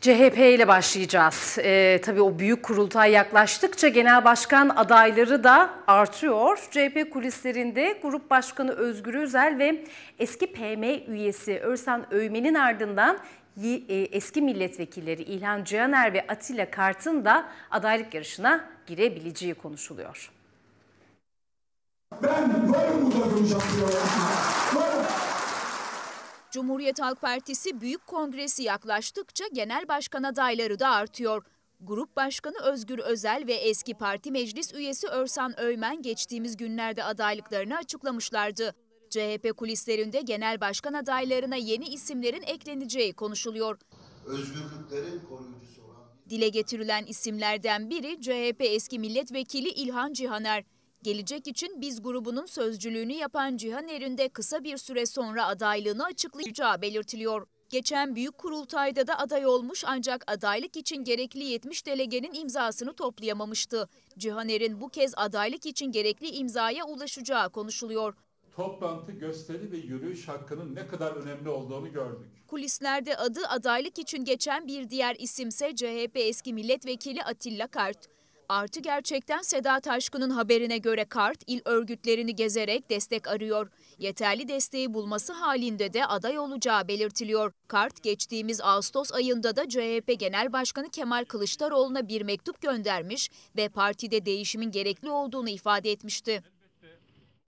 CHP ile başlayacağız. Ee, tabii o büyük kurultay yaklaştıkça genel başkan adayları da artıyor. CHP kulislerinde Grup Başkanı Özgür Özel ve eski PM üyesi Örsan Öymen'in ardından e, eski milletvekilleri İlhan Cihaner ve Atilla Kart'ın da adaylık yarışına girebileceği konuşuluyor. Ben varım burada konuşacağım. Cumhuriyet Halk Partisi Büyük Kongresi yaklaştıkça genel başkan adayları da artıyor. Grup Başkanı Özgür Özel ve eski parti meclis üyesi Örsan Öymen geçtiğimiz günlerde adaylıklarını açıklamışlardı. CHP kulislerinde genel başkan adaylarına yeni isimlerin ekleneceği konuşuluyor. Özgürlüklerin koruyucusu olan... Dile getirilen isimlerden biri CHP eski milletvekili İlhan Cihaner. Gelecek için Biz grubunun sözcülüğünü yapan Cihan Er'in de kısa bir süre sonra adaylığını açıklayacağı belirtiliyor. Geçen büyük kurultayda da aday olmuş ancak adaylık için gerekli 70 delegenin imzasını toplayamamıştı. Cihan Erin bu kez adaylık için gerekli imzaya ulaşacağı konuşuluyor. Toplantı, gösteri ve yürüyüş hakkının ne kadar önemli olduğunu gördük. Kulislerde adı adaylık için geçen bir diğer isimse CHP eski milletvekili Atilla Kart. Artı gerçekten Seda Taşkın'ın haberine göre Kart il örgütlerini gezerek destek arıyor. Yeterli desteği bulması halinde de aday olacağı belirtiliyor. Kart geçtiğimiz Ağustos ayında da CHP Genel Başkanı Kemal Kılıçdaroğlu'na bir mektup göndermiş ve partide değişimin gerekli olduğunu ifade etmişti.